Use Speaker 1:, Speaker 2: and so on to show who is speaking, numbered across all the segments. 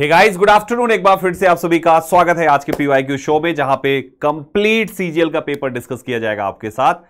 Speaker 1: Hey guys good afternoon एक बार फिर से आप सभी का स्वागत है आज के पीवाईक्यू शो में जहां पे कंप्लीट सीजीएल का पेपर डिस्कस किया जाएगा आपके साथ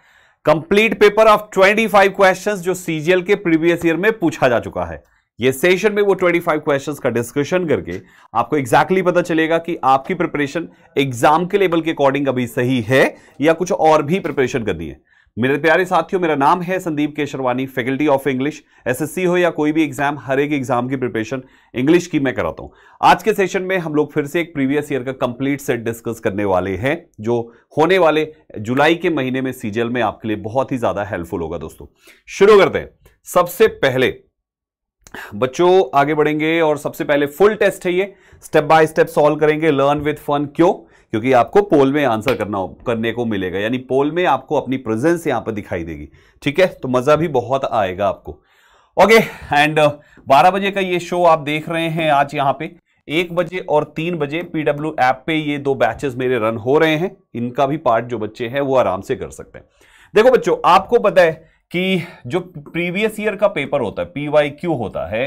Speaker 1: कंप्लीट पेपर ऑफ 25 क्वेश्चंस जो सीजीएल के प्रीवियस ईयर में पूछा जा चुका है ये सेशन में वो 25 क्वेश्चंस का डिस्कशन करके आपको एग्जैक्टली exactly पता चलेगा कि आपकी प्रिपरेशन एग्जाम के लेवल के अकॉर्डिंग अभी सही है या कुछ और भी प्रिपरेशन करनी है मेरे प्यारे साथियों मेरा नाम है Sandeep Kesharwani faculty of English SSC हो या कोई भी एग्जाम हर एक एग्जाम की प्रिपरेशन इंग्लिश की मैं कराता हूं आज के सेशन में हम लोग फिर से एक प्रीवियस ईयर का कंप्लीट सेट डिस्कस करने वाले हैं जो होने वाले जुलाई के महीने में सीजल में आपके लिए बहुत ही ज्यादा हेल्पफुल होगा दोस्तों शुरू करते हैं सबसे पहले बच्चों आगे बढ़ेंगे और सबसे पहले फुल टेस्ट है ये स्टेप बाय स्टेप सॉल्व करेंगे लर्न विथ फन क्यों क्योंकि आपको पोल में आंसर करना करने को मिलेगा यानी पोल में आपको अपनी प्रेजेंस यहां पर दिखाई देगी ठीक है तो मज़ा भी बहुत आएगा आपको ओके एंड uh, बारह बजे का ये शो आप देख रहे हैं आज यहाँ पे एक बजे और तीन बजे पीडब्ल्यू ऐप पे ये दो बैचेस मेरे रन हो रहे हैं इनका भी पार्ट जो बच्चे हैं वो आराम से कर सकते हैं देखो बच्चों आपको पता है कि जो प्रीवियस ईयर का पेपर होता है पीवाई क्यू होता है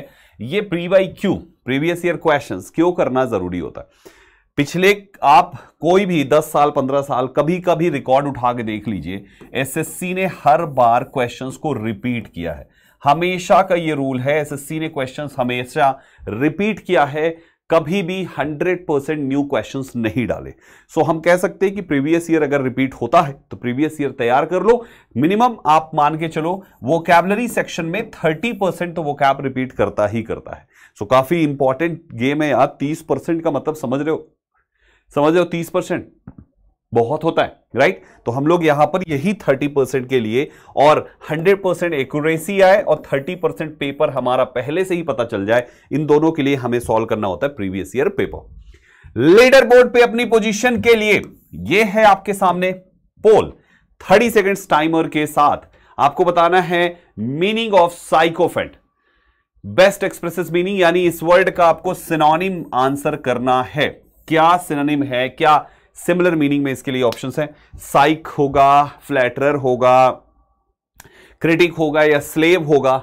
Speaker 1: ये P Y Q previous year questions क्यों करना जरूरी होता है पिछले आप कोई भी 10 साल 15 साल कभी कभी रिकॉर्ड उठा के देख लीजिए एसएससी ने हर बार क्वेश्चंस को रिपीट किया है हमेशा का ये रूल है एसएससी ने क्वेश्चंस हमेशा रिपीट किया है कभी भी 100 परसेंट न्यू क्वेश्चंस नहीं डाले सो so, हम कह सकते हैं कि प्रीवियस ईयर अगर रिपीट होता है तो प्रीवियस ईयर तैयार कर लो मिनिमम आप मान के चलो वो सेक्शन में 30 परसेंट तो वोकैब रिपीट करता ही करता है सो so, काफी इंपॉर्टेंट गेम है यार 30 परसेंट का मतलब समझ रहे हो समझ लो तीस परसेंट बहुत होता है राइट तो हम लोग यहां पर यही 30 परसेंट के लिए और 100 परसेंट एक्यूरेसी आए और 30 परसेंट पेपर हमारा पहले से ही पता चल जाए इन दोनों के लिए हमें सॉल्व करना होता है previous year paper leader board पे अपनी पोजीशन के लिए ये है आपके सामने पोल 30 सेकेंड्स टाइमर के साथ आपको बताना है meaning of sycophant best expresses meaning यानी इस वर्ड का आपको सिनोनिम आंसर करना है क्या सिनोनिम है क्या सिमिलर मीनिंग में इसके लिए ऑप्शन है साइक होगा फ्लैटरर होगा क्रिटिक होगा या स्लेव होगा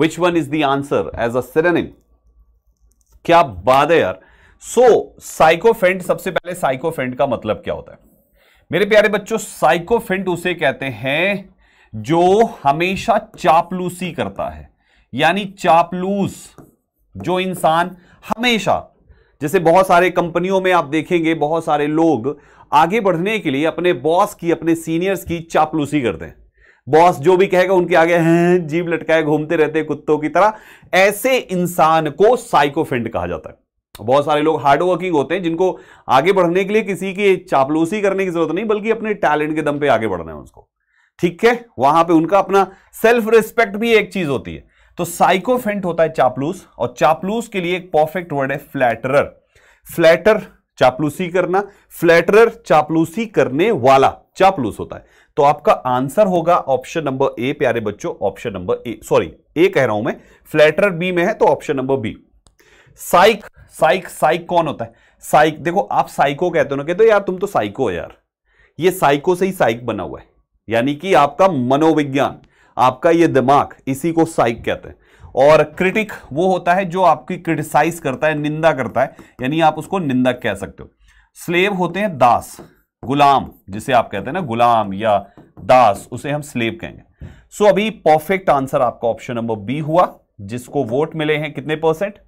Speaker 1: which one is the answer as a synonym क्या बात है यार सो so, साइकोफेंट सबसे पहले साइकोफेंट का मतलब क्या होता है मेरे प्यारे बच्चों साइकोफेंट उसे कहते हैं जो हमेशा चापलूसी करता है यानी चापलूस जो इंसान हमेशा जैसे बहुत सारे कंपनियों में आप देखेंगे बहुत सारे लोग आगे बढ़ने के लिए अपने बॉस की अपने सीनियर्स की चापलूसी करते हैं बॉस जो भी कहेगा उनके आगे हैं जीव लटकाए घूमते रहते हैं कुत्तों की तरह ऐसे इंसान को साइकोफेंट कहा जाता है बहुत सारे लोग हार्डवर्किंग होते हैं जिनको आगे बढ़ने के लिए किसी की चापलूसी करने की जरूरत नहीं बल्कि अपने टैलेंट के दम पे आगे बढ़ना है उसको ठीक है वहां पे उनका अपना सेल्फ रिस्पेक्ट भी एक चीज होती है तो साइकोफेंट होता है चापलूस और चापलूस के लिए एक परफेक्ट वर्ड है फ्लैटरर फ्लैटर चापलूसी करना फ्लैटरर चापलूसी करने वाला चापलूस होता है तो आपका आंसर होगा ऑप्शन नंबर ए प्यारे बच्चों option number A sorry A कह रहा हूं मैं फ्लैटरर बी में है तो option number B psych psych psych कौन होता है साइक देखो आप साइको कहते हो ना कहते हो यार तुम तो साइको हो यार ये साइको से ही साइक बना हुआ है यानी कि आपका मनोविज्ञान आपका ये दिमाग इसी को साइक कहते हैं और क्रिटिक वो होता है जो आपकी क्रिटिसाइज करता है निंदा करता है यानी आप उसको निंदक कह सकते हो स्लेव होते हैं दास गुलाम जिसे आप कहते हैं ना गुलाम या दास उसे हम स्लेव कहेंगे सो so, अभी परफेक्ट आंसर आपका ऑप्शन नंबर बी हुआ जिसको वोट मिले हैं कितने परसेंट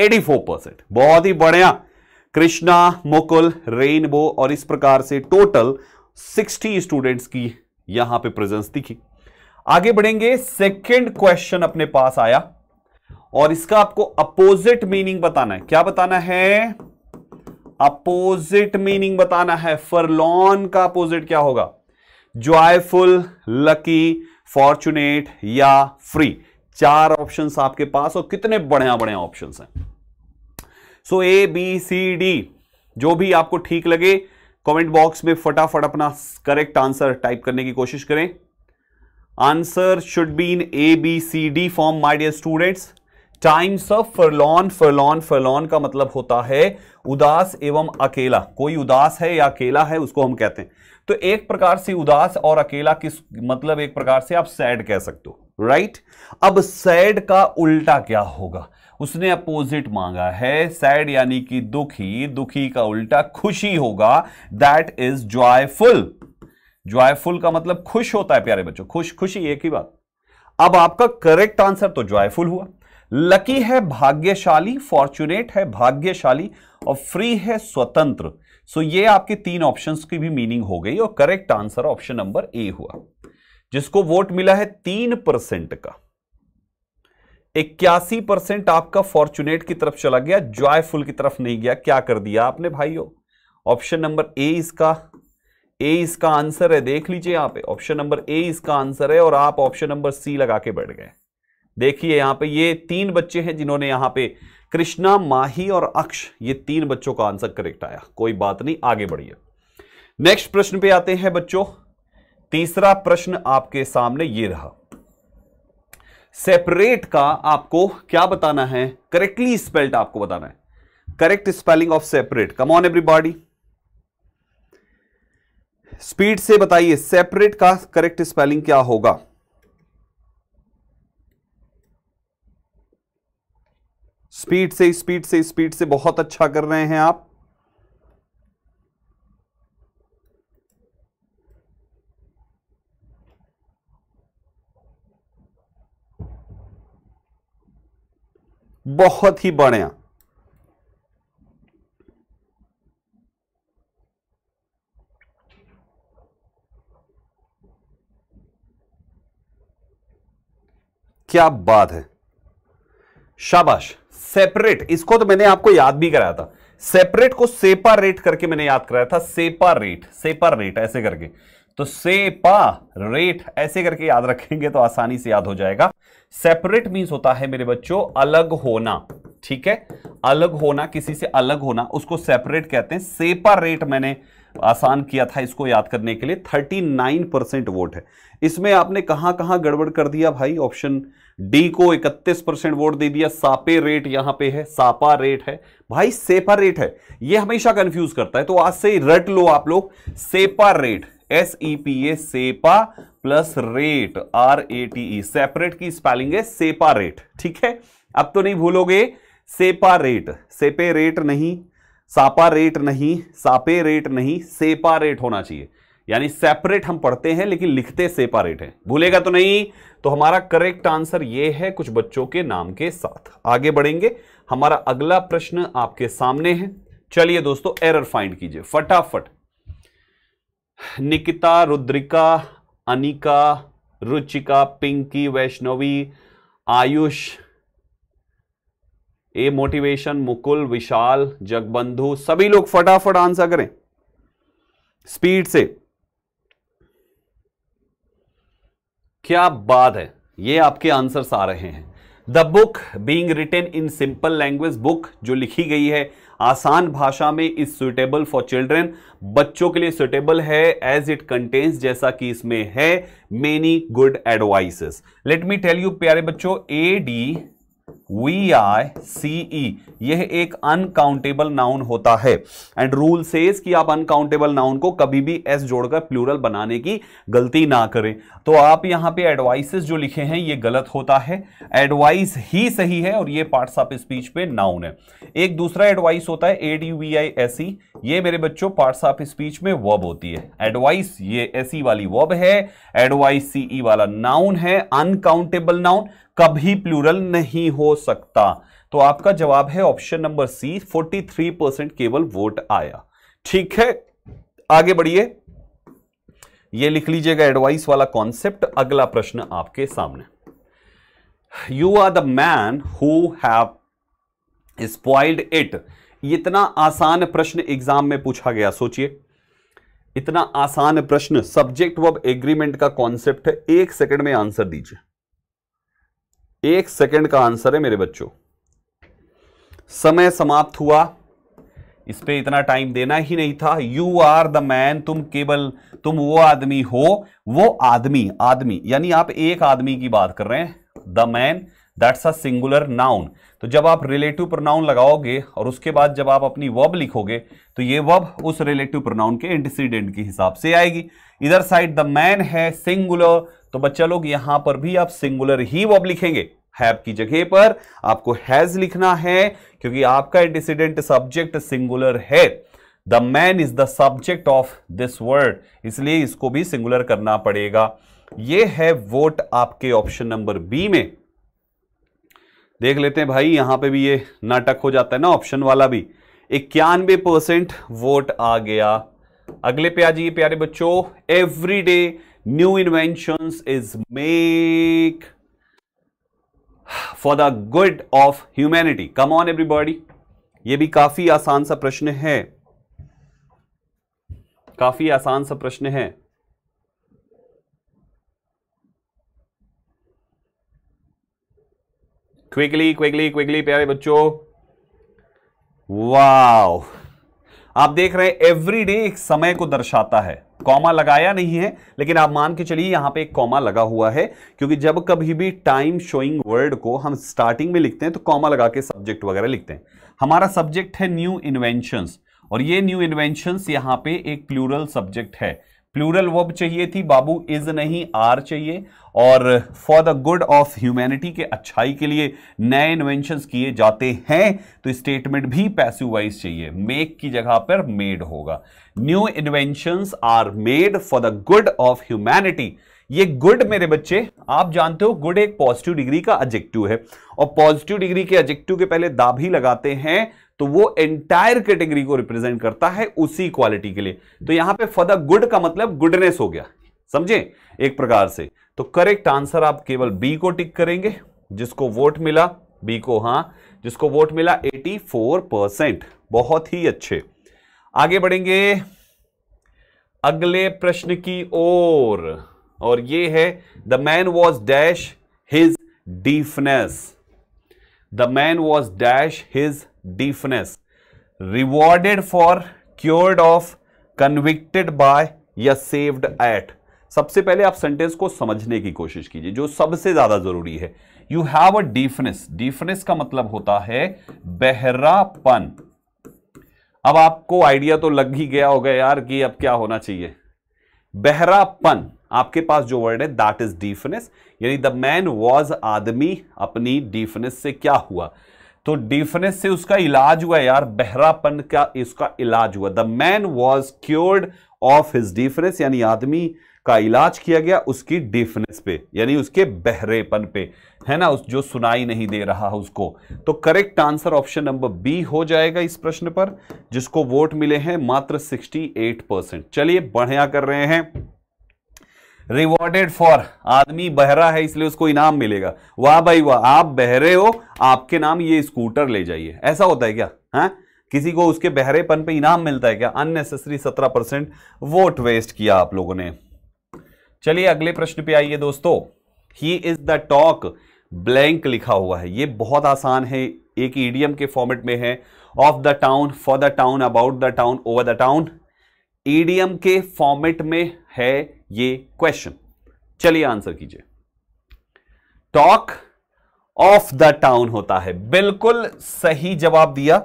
Speaker 1: 84 परसेंट बहुत ही बढ़िया कृष्णा मुकुल रेनबो और इस प्रकार से टोटल 60 स्टूडेंट्स की यहां पे प्रेजेंस दिखी आगे बढ़ेंगे सेकेंड क्वेश्चन अपने पास आया और इसका आपको अपोजिट मीनिंग बताना है क्या बताना है अपोजिट मीनिंग बताना है फरलॉन का अपोजिट क्या होगा जॉयफुल लकी फॉर्चुनेट या फ्री चार ऑप्शन आपके पास और कितने बढ़िया बढ़िया ऑप्शन हैं सो ए बी सी डी जो भी आपको ठीक लगे कमेंट बॉक्स में फटाफट अपना करेक्ट आंसर टाइप करने की कोशिश करें answer should be in A, B, C, D form, my dear students. Times of forlorn forlorn forlorn का मतलब होता है उदास एवं अकेला कोई उदास है या अकेला है उसको हम कहते हैं तो एक प्रकार से उदास और अकेला किस मतलब एक प्रकार से आप सैड कह सकते हो राइट अब सैड का उल्टा क्या होगा उसने अपोजिट मांगा है सैड यानी कि दुखी दुखी का उल्टा खुशी होगा दैट इज जॉयफुल जॉयफुल का मतलब खुश होता है प्यारे बच्चों खुश खुशी एक ही बात अब आपका करेक्ट आंसर तो जॉयफुल हुआ लकी है भाग्यशाली फॉर्चुनेट है भाग्यशाली और फ्री है स्वतंत्र सो ये आपके तीन ऑप्शंस की भी मीनिंग हो गई और correct answer option number A हुआ जिसको वोट मिला है तीन परसेंट का इक्यासी परसेंट आपका फॉर्चुनेट की तरफ चला गया जॉयफुल की तरफ नहीं गया क्या कर दिया आपने भाइयों ऑप्शन नंबर ए इसका ए इसका आंसर है देख लीजिए यहां पे ऑप्शन नंबर ए इसका आंसर है और आप ऑप्शन नंबर सी लगा के बैठ गए देखिए यहां पे ये तीन बच्चे हैं जिन्होंने यहां पे कृष्णा माही और अक्ष ये तीन बच्चों का आंसर करेक्ट आया कोई बात नहीं आगे बढ़िए नेक्स्ट प्रश्न पे आते हैं बच्चों तीसरा प्रश्न आपके सामने ये रहा सेपरेट का आपको क्या बताना है करेक्टली स्पेल्ड आपको बताना है correct spelling of separate come on everybody speed से बताइए सेपरेट का करेक्ट स्पेलिंग क्या होगा स्पीड से स्पीड से स्पीड से बहुत अच्छा कर रहे हैं आप बहुत ही बढ़िया क्या बात है शाबाश सेपरेट इसको तो मैंने आपको याद भी कराया था सेपरेट को सेपारेट करके मैंने याद कराया था सेपारेट सेपारेट ऐसे करके तो सेपा रेट ऐसे करके याद रखेंगे तो आसानी से याद हो जाएगा सेपरेट मीन्स होता है मेरे बच्चों अलग होना ठीक है अलग होना किसी से अलग होना उसको सेपरेट कहते हैं सेपा रेट मैंने आसान किया था इसको याद करने के लिए 39 परसेंट वोट है इसमें आपने कहां कहां गड़बड़ कर दिया भाई ऑप्शन डी को 31 परसेंट वोट दे दिया सापे रेट यहां पे है सापा रेट है भाई सेपा रेट है ये हमेशा कंफ्यूज करता है तो आज से रट लो आप लोग separate S E P A sepa plus rate R A T E separate की स्पेलिंग है सेपा रेट ठीक है अब तो नहीं भूलोगे सेपा रेट सेपे रेट नहीं सापा रेट नहीं सापे रेट नहीं सेपा रेट होना चाहिए यानी सेपरेट हम पढ़ते हैं लेकिन लिखते सेपरेट हैं भूलेगा तो नहीं तो हमारा करेक्ट आंसर यह है कुछ बच्चों के नाम के साथ आगे बढ़ेंगे हमारा अगला प्रश्न आपके सामने है चलिए दोस्तों एरर फाइंड कीजिए फटाफट निकिता रुद्रिका अनिका रुचिका पिंकी वैष्णवी आयुष ए मोटिवेशन मुकुल विशाल जगबंधु सभी लोग फटाफट आंसर करें स्पीड से क्या बात है ये आपके आंसर्स आ रहे हैं the book being written in simple language book जो लिखी गई है आसान भाषा में इज सुटेबल फॉर चिल्ड्रेन बच्चों के लिए सुटेबल है एज इट कंटेन्स जैसा कि इसमें है many good advices let me tell you प्यारे बच्चों ए डी वी आई सी ई यह एक अनकाउंटेबल नाउन होता है एंड रूल सेज कि आप अनकाउंटेबल नाउन को कभी भी एस जोड़कर प्लूरल बनाने की गलती ना करें तो आप यहाँ पे एडवाइसेस जो लिखे हैं ये गलत होता है एडवाइस ही सही है और ये पार्ट्स ऑफ स्पीच पे नाउन है एक दूसरा एडवाइस होता है A D V I S E ये मेरे बच्चों पार्ट्स ऑफ स्पीच में वब होती है एडवाइस ये एस e वाली वब है एडवाइस सी ई वाला नाउन है अनकाउंटेबल नाउन कभी प्लूरल नहीं हो सकता तो आपका जवाब है ऑप्शन नंबर सी 43 परसेंट केवल वोट आया ठीक है आगे बढ़िए यह लिख लीजिएगा एडवाइस वाला कॉन्सेप्ट अगला प्रश्न आपके सामने you are the man who have spoiled it इतना आसान प्रश्न एग्जाम में पूछा गया सोचिए इतना आसान प्रश्न सब्जेक्ट वर्ब एग्रीमेंट का कॉन्सेप्ट है एक सेकंड में आंसर दीजिए एक सेकंड का आंसर है मेरे बच्चों समय समाप्त हुआ इस पर इतना टाइम देना ही नहीं था यू आर द मैन तुम केवल तुम वो आदमी हो वो आदमी आदमी यानी आप एक आदमी की बात कर रहे हैं the man that's a singular noun तो जब आप रिलेटिव प्रोनाउन लगाओगे और उसके बाद जब आप अपनी वब लिखोगे तो ये वब उस रिलेटिव प्रोनाउन के एंटीसीडेंट के हिसाब से आएगी इधर साइड द मैन है सिंगुलर तो बच्चा लोग यहां पर भी आप सिंगुलर ही वॉब लिखेंगे हैव की जगह पर आपको हैज लिखना है क्योंकि आपका एंटीसीडेंट सब्जेक्ट सिंगुलर है the man is the subject of this word इसलिए इसको भी सिंगुलर करना पड़ेगा ये है वोट आपके ऑप्शन नंबर बी में देख लेते हैं भाई यहां पे भी ये नाटक हो जाता है ना ऑप्शन वाला भी इक्यानवे परसेंट वोट आ गया अगले पे आ जाइए प्यारे बच्चों every day new invention is make for the good of humanity come on everybody ये भी काफी आसान सा प्रश्न है काफी आसान सा प्रश्न है क्विकली क्विकली क्विकली प्यारे बच्चों वाओ आप देख रहे हैं एवरी डे एक समय को दर्शाता है कॉमा लगाया नहीं है लेकिन आप मान के चलिए यहां पे एक कॉमा लगा हुआ है क्योंकि जब कभी भी टाइम शोइंग वर्ड को हम स्टार्टिंग में लिखते हैं तो कॉमा लगा के सब्जेक्ट वगैरह लिखते हैं हमारा सब्जेक्ट है न्यू इन्वेंशन और ये न्यू इन्वेंशन यहां पे एक प्लूरल सब्जेक्ट है प्लूरल वर्ब चाहिए थी बाबू इज नहीं आर चाहिए और for the good of humanity के अच्छाई के लिए नए इन्वेंशन किए जाते हैं तो स्टेटमेंट भी पैसिव वाइज चाहिए मेक की जगह पर मेड होगा new invention are made for the good of humanity ये गुड मेरे बच्चे आप जानते हो गुड एक पॉजिटिव डिग्री का एजेक्टिव है और पॉजिटिव डिग्री के एजेक्टिव के पहले दाभी लगाते हैं तो वो एंटायर कैटेगरी को रिप्रेजेंट करता है उसी क्वालिटी के लिए तो यहां पे फॉर द गुड का मतलब गुडनेस हो गया समझे एक प्रकार से तो करेक्ट आंसर आप केवल बी को टिक करेंगे जिसको वोट मिला बी को हां जिसको वोट मिला 84 परसेंट बहुत ही अच्छे आगे बढ़ेंगे अगले प्रश्न की ओर और, और ये है the man was dash his deafness the man was dash his deafness rewarded for cured of convicted by या सेव्ड एट सबसे पहले आप सेंटेंस को समझने की कोशिश कीजिए जो सबसे ज्यादा जरूरी है you have a deafness deafness का मतलब होता है बहरापन अब आपको आइडिया तो लग ही गया होगा यार कि अब क्या होना चाहिए बहरापन आपके पास जो वर्ड है दैट इज डीफनेस यानी द मैन वॉज आदमी अपनी डीफनेस से क्या हुआ तो डीफनेस से उसका इलाज हुआ यार बहरापन का इसका इलाज हुआ the man was cured of his deafness यानी आदमी का इलाज किया गया उसकी डीफनेस पे यानी उसके बहरेपन पे है ना उस जो सुनाई नहीं दे रहा उसको तो correct answer option number B हो जाएगा इस प्रश्न पर जिसको वोट मिले हैं मात्र 68 परसेंट चलिए बढ़िया कर रहे हैं रिवॉर्डेड फॉर आदमी बहरा है इसलिए उसको इनाम मिलेगा वाह भाई वाह आप बहरे हो आपके नाम ये स्कूटर ले जाइए ऐसा होता है क्या है हाँ? किसी को उसके बहरेपन पे इनाम मिलता है क्या अननेसेसरी सत्रह परसेंट वोट वेस्ट किया आप लोगों ने चलिए अगले प्रश्न पे आइए दोस्तों he is the talk blank लिखा हुआ है ये बहुत आसान है एक ईडीएम के फॉर्मेट में है of the town for the town about the town over the town EDM e के फॉर्मेट में है ये क्वेश्चन चलिए आंसर कीजिए टॉक ऑफ द टाउन होता है बिल्कुल सही जवाब दिया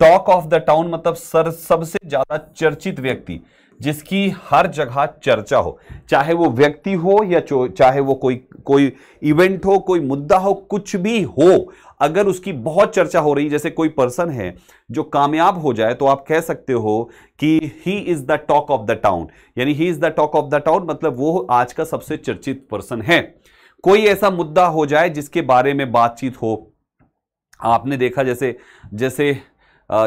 Speaker 1: टॉक ऑफ द टाउन मतलब सर सबसे ज्यादा चर्चित व्यक्ति जिसकी हर जगह चर्चा हो चाहे वो व्यक्ति हो या चाहे वो कोई कोई इवेंट हो कोई मुद्दा हो कुछ भी हो अगर उसकी बहुत चर्चा हो रही जैसे कोई पर्सन है जो कामयाब हो जाए तो आप कह सकते हो कि he is the talk of the town यानी he is the talk of the town मतलब वो आज का सबसे चर्चित पर्सन है कोई ऐसा मुद्दा हो जाए जिसके बारे में बातचीत हो आपने देखा जैसे जैसे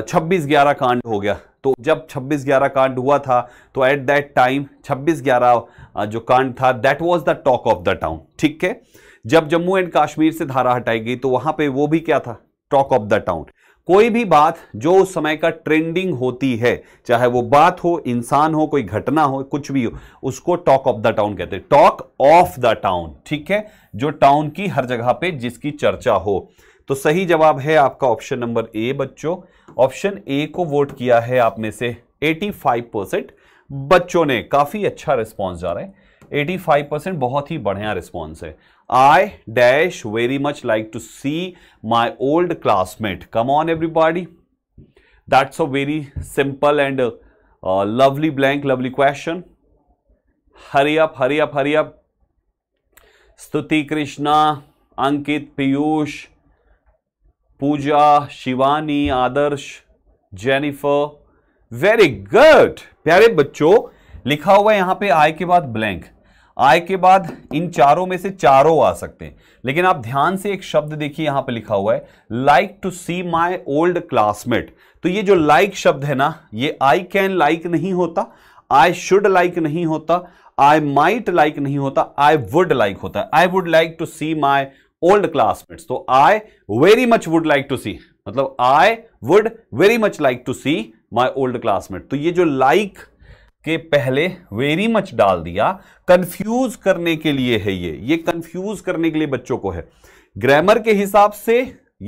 Speaker 1: छब्बीस ग्यारह कांड हो गया तो जब छब्बीस ग्यारह कांड हुआ था तो एट दैट टाइम छब्बीस ग्यारह जो कांड था that was the talk of the town ठीक है जब जम्मू एंड कश्मीर से धारा हटाई गई तो वहां पे वो भी क्या था टॉक ऑफ द टाउन कोई भी बात जो उस समय का ट्रेंडिंग होती है चाहे वो बात हो इंसान हो कोई घटना हो कुछ भी हो उसको टॉक ऑफ द टाउन कहते हैं टॉक ऑफ द टाउन ठीक है जो टाउन की हर जगह पे जिसकी चर्चा हो तो सही जवाब है आपका ऑप्शन नंबर ए बच्चों ऑप्शन ए को वोट किया है आप में से 85 परसेंट बच्चों ने काफी अच्छा रिस्पॉन्स जा रहा है 85 परसेंट बहुत ही बढ़िया रिस्पॉन्स है I dash very much like to see my old classmate come on everybody that's a very simple and lovely blank lovely question hurry up hurry up hurry up Stuti Krishna Ankit Piyush Pooja Shivani Adarsh Jennifer very good प्यारे बच्चों लिखा हुआ है यहां पे आई के बाद blank आय के बाद इन चारों में से चारों आ सकते हैं लेकिन आप ध्यान से एक शब्द देखिए यहां पर लिखा हुआ है like to see my old classmate तो ये जो लाइक like शब्द है ना ये आई कैन लाइक नहीं होता आई शुड लाइक नहीं होता आई माइट लाइक नहीं होता आई वुड लाइक होता है I would like to see my old classmate तो I very much would like to see मतलब I would very much like to see my old classmate तो ये जो लाइक like के पहले वेरी मच डाल दिया कंफ्यूज करने के लिए है ये ये कंफ्यूज करने के लिए बच्चों को है ग्रामर के हिसाब से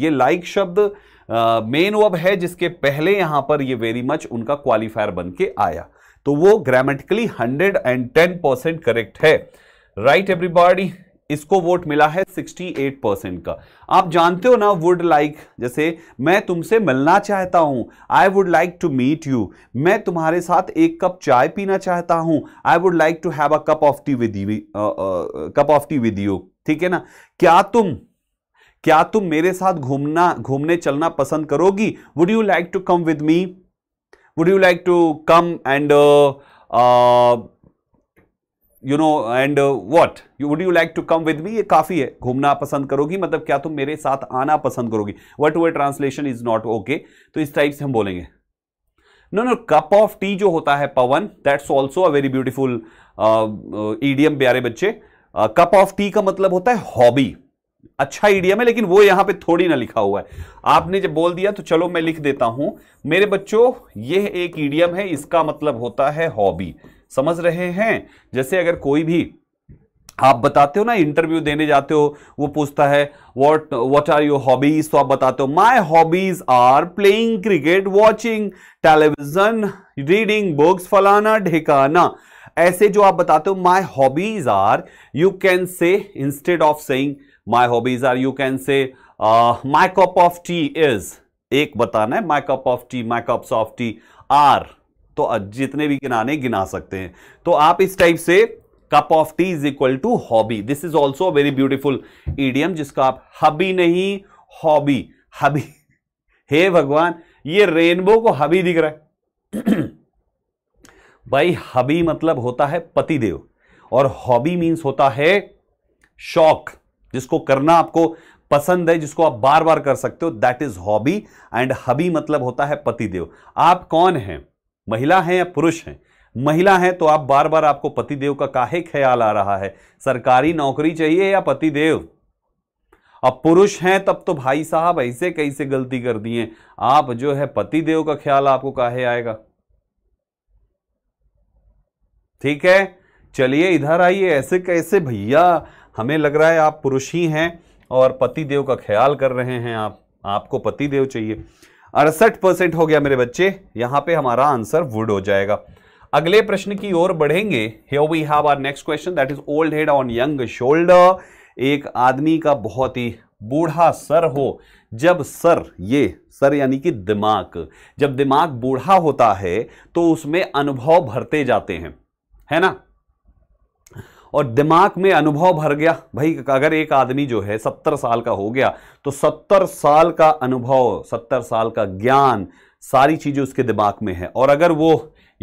Speaker 1: ये लाइक like शब्द मेन uh, वब है जिसके पहले यहां पर ये वेरी मच उनका क्वालिफायर बन के आया तो वो grammatically hundred and ten percent correct है राइट एवरीबॉडी इसको वोट मिला है 68 परसेंट का आप जानते हो ना वुड लाइक like, जैसे मैं तुमसे मिलना चाहता हूं I would like to meet you मैं तुम्हारे साथ एक कप चाय पीना चाहता हूं I would like to have a cup of tea with cup of tea with you ठीक है ना क्या तुम क्या तुम मेरे साथ घूमना घूमने चलना पसंद करोगी would you like to come with me would you like to come and you know and what would you like to come with me ये काफ़ी है घूमना पसंद करोगी मतलब क्या तुम मेरे साथ आना पसंद करोगी what way translation is not okay तो इस टाइप से हम बोलेंगे no no cup of tea जो होता है Pawan that's also a very beautiful idiom प्यारे बच्चे कप ऑफ टी का मतलब होता है हॉबी अच्छा ईडियम है लेकिन वो यहां पे थोड़ी ना लिखा हुआ है आपने जब बोल दिया तो चलो मैं लिख देता हूं मेरे बच्चों यह एक ईडियम है इसका मतलब होता है हॉबी समझ रहे हैं जैसे अगर कोई भी आप बताते हो ना इंटरव्यू देने जाते हो वो पूछता है what what are your hobbies तो आप बताते हो my hobbies are playing cricket watching television reading books फलाना ढिकाना ऐसे जो आप बताते हो my hobbies are you can say instead of saying my hobbies are you can say my cup of tea is एक बताना है my cup of tea my cups of tea are तो जितने भी गिनाने गिना सकते हैं तो आप इस टाइप से cup of tea is equal to hobby this is also very beautiful idiom जिसका आप हबी नहीं हॉबी हबी हे भगवान ये रेनबो को हबी दिख रहा है भाई हबी मतलब होता है पतिदेव और हॉबी मीन्स होता है शौक जिसको करना आपको पसंद है जिसको आप बार बार कर सकते हो that is hobby and hubby मतलब होता है पतिदेव आप कौन हैं महिला हैं या पुरुष हैं महिला हैं तो आप बार बार आपको पतिदेव का काहे ख्याल आ रहा है सरकारी नौकरी चाहिए या पतिदेव अब पुरुष हैं तब तो भाई साहब ऐसे कैसे गलती कर दिए आप जो है पतिदेव का ख्याल आपको काहे आएगा ठीक है चलिए इधर आइए ऐसे कैसे भैया हमें लग रहा है आप पुरुष ही हैं और पतिदेव का ख्याल कर रहे हैं आप आपको पतिदेव चाहिए अड़सठ परसेंट हो गया मेरे बच्चे यहां पे हमारा आंसर वुड हो जाएगा अगले प्रश्न की ओर बढ़ेंगे we have next question that is old head on young shoulder एक आदमी का बहुत ही बूढ़ा सर हो जब सर ये सर यानी कि दिमाग जब दिमाग बूढ़ा होता है तो उसमें अनुभव भरते जाते हैं है ना और दिमाग में अनुभव भर गया भाई अगर एक आदमी जो है सत्तर साल का हो गया तो सत्तर साल का अनुभव सत्तर साल का ज्ञान सारी चीज़ें उसके दिमाग में है और अगर वो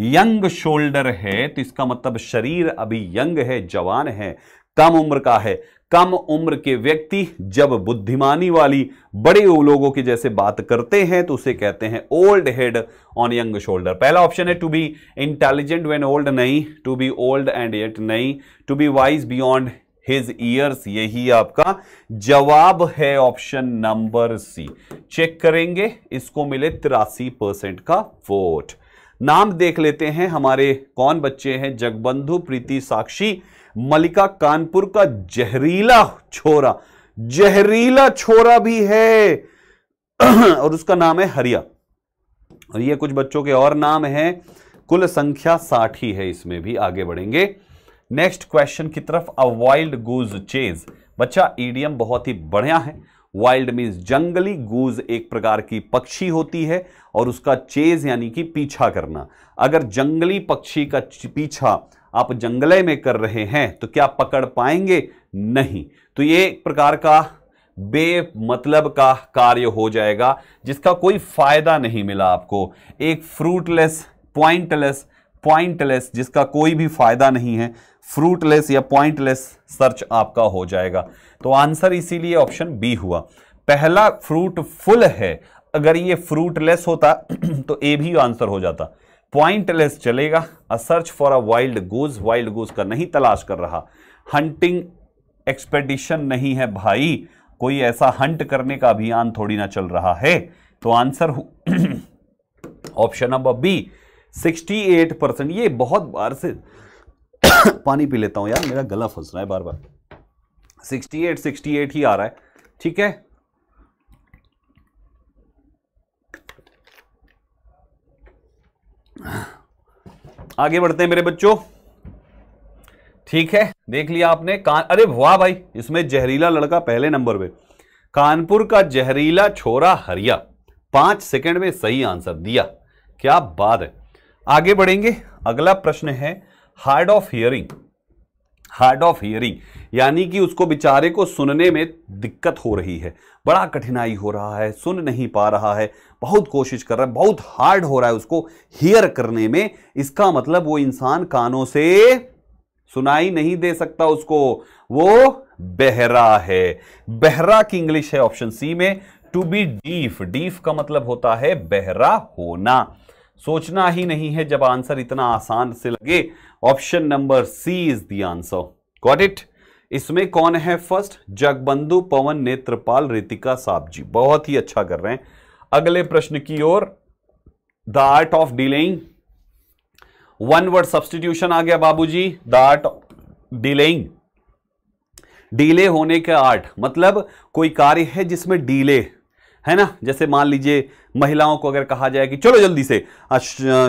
Speaker 1: यंग शोल्डर है तो इसका मतलब शरीर अभी यंग है जवान है कम उम्र का है कम उम्र के व्यक्ति जब बुद्धिमानी वाली बड़े लोगों की जैसे बात करते हैं तो उसे कहते हैं old head on young shoulder पहला ऑप्शन है to be intelligent when old नहीं to be old and yet नहीं to be wise beyond his years यही आपका जवाब है ऑप्शन नंबर सी चेक करेंगे इसको मिले तिरासी परसेंट का वोट नाम देख लेते हैं हमारे कौन बच्चे हैं जगबंधु प्रीति साक्षी मलिका कानपुर का जहरीला छोरा जहरीला छोरा भी है और उसका नाम है हरिया और ये कुछ बच्चों के और नाम हैं कुल संख्या साठ ही है इसमें भी आगे बढ़ेंगे नेक्स्ट क्वेश्चन की तरफ अ वाइल्ड गूज चेज बच्चा ईडियम बहुत ही बढ़िया है वाइल्ड मीन्स जंगली गूज एक प्रकार की पक्षी होती है और उसका चेज यानी कि पीछा करना अगर जंगली पक्षी का पीछा आप जंगले में कर रहे हैं तो क्या पकड़ पाएंगे नहीं तो ये एक प्रकार का बे मतलब का कार्य हो जाएगा जिसका कोई फायदा नहीं मिला आपको एक फ्रूटलेस पॉइंटलेस पॉइंटलेस जिसका कोई भी फायदा नहीं है फ्रूटलेस या पॉइंटलेस सर्च आपका हो जाएगा तो आंसर इसीलिए ऑप्शन बी हुआ पहला फ्रूटफुल है अगर ये फ्रूटलेस होता तो ए भी आंसर हो जाता पॉइंटलेस चलेगा a search for a wild goose wild goose का नहीं तलाश कर रहा हंटिंग एक्सपेडिशन नहीं है भाई कोई ऐसा हंट करने का अभियान थोड़ी ना चल रहा है तो answer option number B 68 percent ये बहुत बार से पानी पी लेता हूं यार मेरा गला फंस रहा है बार बार 68 68 ही आ रहा है ठीक है आगे बढ़ते हैं मेरे बच्चों ठीक है देख लिया आपने कान अरे वाह भाई इसमें जहरीला लड़का पहले नंबर पे कानपुर का जहरीला छोरा हरिया पांच सेकंड में सही आंसर दिया क्या बात है आगे बढ़ेंगे अगला प्रश्न है hard of hearing hard of hearing यानी कि उसको बेचारे को सुनने में दिक्कत हो रही है बड़ा कठिनाई हो रहा है सुन नहीं पा रहा है बहुत कोशिश कर रहा है बहुत हार्ड हो रहा है उसको हियर करने में इसका मतलब वो इंसान कानों से सुनाई नहीं दे सकता उसको वो बहरा है बहरा की इंग्लिश है ऑप्शन सी में टू बी डीफ डीफ का मतलब होता है बहरा होना सोचना ही नहीं है जब आंसर इतना आसान से लगे option number C is the answer got it इसमें कौन है फर्स्ट जगबंधु पवन नेत्रपाल रितिका साहब जी बहुत ही अच्छा कर रहे हैं अगले प्रश्न की ओर the art of delaying one word substitution आ गया बाबूजी द आर्ट डिलेइंग डीले होने का आर्ट मतलब कोई कार्य है जिसमें डीले है ना जैसे मान लीजिए महिलाओं को अगर कहा जाए कि चलो जल्दी से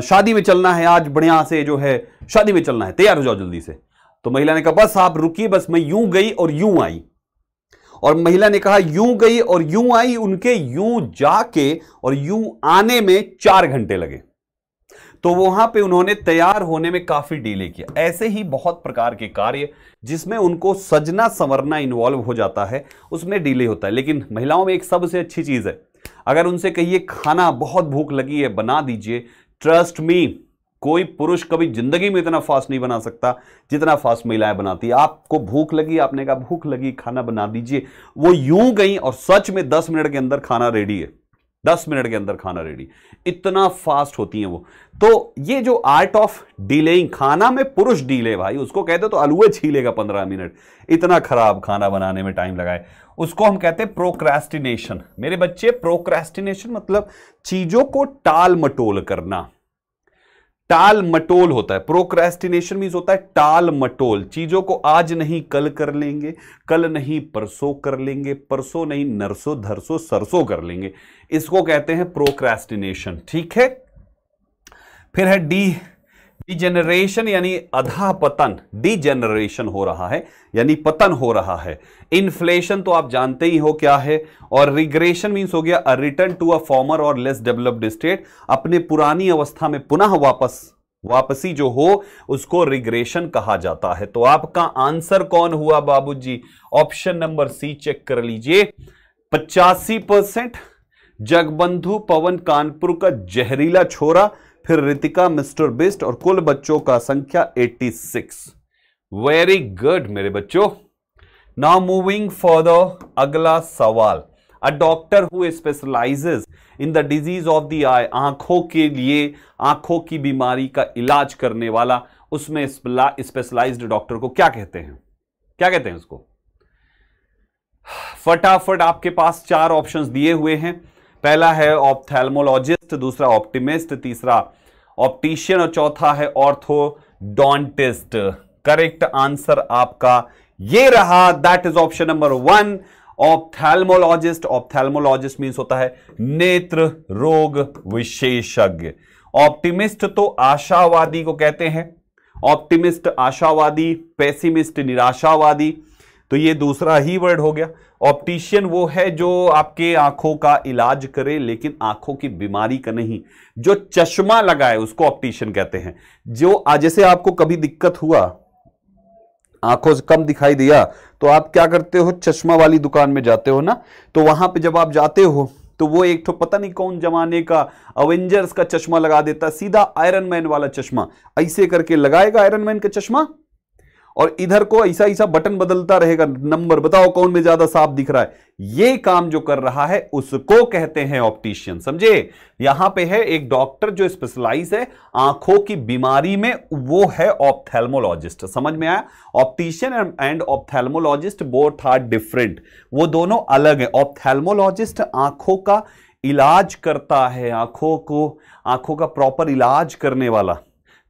Speaker 1: शादी में चलना है आज बढ़िया से जो है शादी में चलना है तैयार हो जाओ जल्दी से तो महिला ने कहा बस आप रुकिए बस मैं यूं गई और यूं आई और महिला ने कहा यूं गई और यूं आई उनके यूं जाके और यूं आने में चार घंटे लगे तो वहां पे उन्होंने तैयार होने में काफी डिले किया ऐसे ही बहुत प्रकार के कार्य जिसमें उनको सजना संवरना इन्वॉल्व हो जाता है उसमें डीले होता है लेकिन महिलाओं में एक सबसे अच्छी चीज है अगर उनसे कहिए खाना बहुत भूख लगी है बना दीजिए ट्रस्ट मी कोई पुरुष कभी जिंदगी में इतना फास्ट नहीं बना सकता जितना फास्ट महिलाएं बनाती आपको भूख लगी आपने कहा भूख लगी खाना बना दीजिए वो यूं गई और सच में दस मिनट के अंदर खाना रेडी है दस मिनट के अंदर खाना रेडी इतना फास्ट होती है वो तो ये जो आर्ट ऑफ डीले खाना में पुरुष डीले भाई उसको कहते तो अलुए छीलेगा पंद्रह मिनट इतना खराब खाना बनाने में टाइम लगाए उसको हम कहते हैं प्रोक्रेस्टिनेशन मेरे बच्चे प्रोक्रेस्टिनेशन मतलब चीजों को टाल मटोल करना टाल मटोल होता है प्रोक्रेस्टिनेशन मीन होता है टाल मटोल चीजों को आज नहीं कल कर लेंगे कल नहीं परसों कर लेंगे परसों नहीं नरसो धरसो सरसो कर लेंगे इसको कहते हैं प्रोक्रेस्टिनेशन ठीक है फिर है डी डिजेनरेशन यानी अधा पतन डिजेनरेशन हो रहा है यानी पतन हो रहा है इन्फ्लेशन तो आप जानते ही हो क्या है और रिग्रेशन मीन्स हो गया a return to a former or less developed state अपने पुरानी अवस्था में पुनः वापस वापसी जो हो उसको रिग्रेशन कहा जाता है तो आपका आंसर कौन हुआ बाबूजी ऑप्शन नंबर सी चेक कर लीजिए पचासी परसेंट जगबंधु पवन कानपुर का जहरीला छोरा फिर रितिका मिस्टर बिस्ट और कुल बच्चों का संख्या 86 वेरी गुड मेरे बच्चों नाउ मूविंग फॉर द अगला सवाल a doctor who specialises in the disease of the eye आंखों के लिए आंखों की बीमारी का इलाज करने वाला उसमें स्पेशलाइज्ड डॉक्टर को क्या कहते हैं क्या कहते हैं उसको फटाफट आपके पास चार ऑप्शंस दिए हुए हैं पहला है ऑप्थेलमोलॉजिस्ट दूसरा ऑप्टिमिस्ट तीसरा ऑप्टिशियन और चौथा है ऑर्थोडोंटिस्ट करेक्ट आंसर आपका ये रहा that is option number one ophthalmologist ophthalmologist means होता है नेत्र रोग विशेषज्ञ ऑप्टिमिस्ट तो आशावादी को कहते हैं ऑप्टिमिस्ट आशावादी पेसिमिस्ट निराशावादी तो ये दूसरा ही वर्ड हो गया ऑप्टिशियन वो है जो आपके आंखों का इलाज करे लेकिन आंखों की बीमारी का नहीं जो चश्मा लगाए उसको ऑप्टिशियन कहते हैं जो जैसे आपको कभी दिक्कत हुआ आंखों से कम दिखाई दिया तो आप क्या करते हो चश्मा वाली दुकान में जाते हो ना तो वहां पे जब आप जाते हो तो वो एक तो पता नहीं कौन जमाने का अवेंजर्स का चश्मा लगा देता सीधा आयरन मैन वाला चश्मा ऐसे करके लगाएगा आयरन मैन का चश्मा और इधर को ऐसा ऐसा बटन बदलता रहेगा नंबर बताओ कौन में ज्यादा साफ दिख रहा है ये काम जो कर रहा है उसको कहते हैं ऑप्टिशियन समझे यहां पे है एक डॉक्टर जो स्पेशलाइज है आंखों की बीमारी में वो है ऑप्थेलमोलॉजिस्ट समझ में आया optician and ophthalmologist both are different वो दोनों अलग है ऑप्थेलमोलॉजिस्ट आंखों का इलाज करता है आंखों को आंखों का प्रॉपर इलाज करने वाला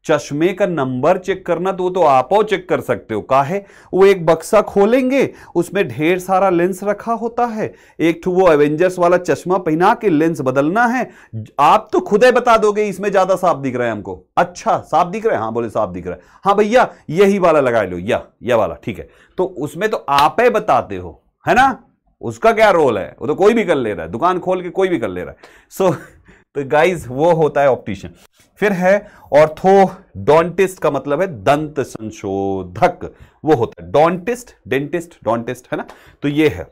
Speaker 1: चश्मे का नंबर चेक करना तो वो तो आप चेक कर सकते हो का है वो एक बक्सा खोलेंगे उसमें ढेर सारा लेंस रखा होता है एक तो वो एवेंजर्स वाला चश्मा पहना के लेंस बदलना है आप तो खुद ही बता दोगे इसमें ज्यादा साफ दिख रहा है हमको अच्छा साफ दिख रहा है हाँ बोले साफ दिख रहा है हाँ भैया यही वाला लगा लो या ये वाला ठीक है तो उसमें तो आप ही बताते हो है ना उसका क्या रोल है वो तो कोई भी कर ले रहा है दुकान खोल के कोई भी कर ले रहा है सो so, तो गाइज वो होता है ऑप्टिशन फिर है ऑर्थोडोंटिस्ट का मतलब है दंत संशोधक वो होता है डॉन्टिस्ट डेंटिस्ट डॉन्टिस्ट है ना तो ये है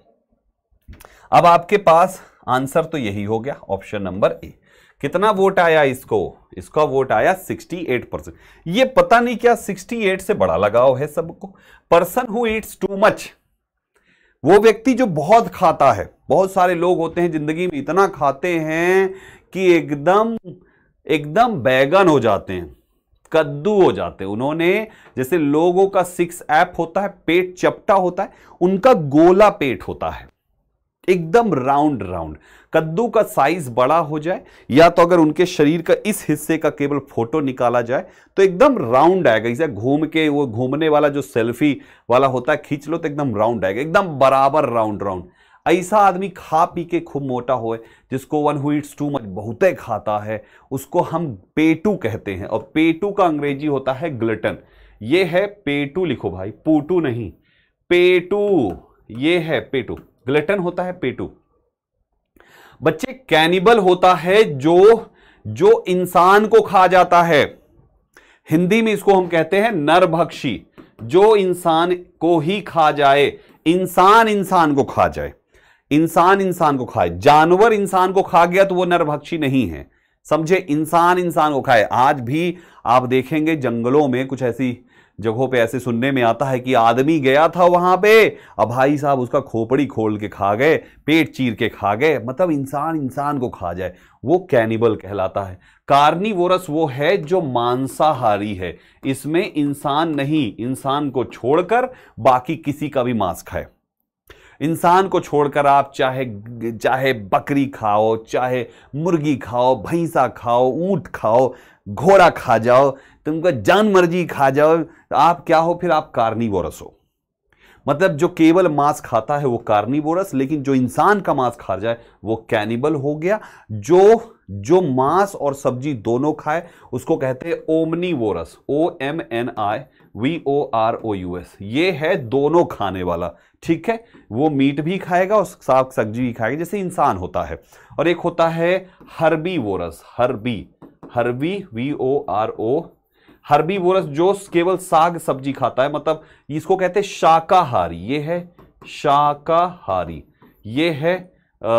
Speaker 1: अब आपके पास आंसर तो यही हो गया ऑप्शन नंबर ए कितना वोट आया इसको इसका वोट आया 68 परसेंट ये पता नहीं क्या 68 से बड़ा लगाव है सबको person who eats too much वो व्यक्ति जो बहुत खाता है बहुत सारे लोग होते हैं जिंदगी में इतना खाते हैं कि एकदम एकदम बैगन हो जाते हैं कद्दू हो जाते हैं उन्होंने जैसे लोगों का सिक्स ऐप होता है पेट चपटा होता है उनका गोला पेट होता है एकदम राउंड राउंड कद्दू का साइज बड़ा हो जाए या तो अगर उनके शरीर का इस हिस्से का केवल फोटो निकाला जाए तो एकदम राउंड आएगा इसे घूम के वो घूमने वाला जो सेल्फी वाला होता है खींच लो तो एकदम राउंड आएगा एकदम बराबर राउंड राउंड ऐसा आदमी खा पी के खूब मोटा होए जिसको one who eats too much बहुते खाता है उसको हम पेटू कहते हैं और पेटू का अंग्रेजी होता है ग्लटन ये है पेटू लिखो भाई पोटू नहीं पेटू ये है पेटू ग्लटन होता है पेटू बच्चे कैनिबल होता है जो जो इंसान को खा जाता है हिंदी में इसको हम कहते हैं नरभक्षी जो इंसान को ही खा जाए इंसान इंसान को खा जाए इंसान इंसान को खाए जानवर इंसान को खा गया तो वो नरभक्षी नहीं है समझे इंसान इंसान को खाए आज भी आप देखेंगे जंगलों में कुछ ऐसी जगहों पे ऐसे सुनने में आता है कि आदमी गया था वहां पे अब भाई साहब उसका खोपड़ी खोल के खा गए पेट चीर के खा गए मतलब इंसान इंसान को खा जाए वो कैनिबल कहलाता है कार्निवोरस वो है जो मांसाहारी है इसमें इंसान नहीं इंसान को छोड़कर बाकी किसी का भी मांस खाए इंसान को छोड़कर आप चाहे चाहे बकरी खाओ चाहे मुर्गी खाओ भैंसा खाओ ऊंट खाओ घोड़ा खा जाओ तुमको जान मर्जी खा जाओ आप क्या हो फिर आप कार्निवोरस हो मतलब जो केवल मांस खाता है वो कार्निवोरस लेकिन जो इंसान का मांस खा जाए वो कैनिबल हो गया जो जो मांस और सब्जी दोनों खाए उसको कहते हैं omnivorous O M N I V O R O U S ये है दोनों खाने वाला ठीक है वो मीट भी खाएगा और साग सब्जी भी खाएगा जैसे इंसान होता है और एक होता है herbivorous herbi herbi V O R O herbivorous जो केवल साग सब्जी खाता है मतलब इसको कहते हैं शाकाहारी ये है शाकाहारी ये है आ,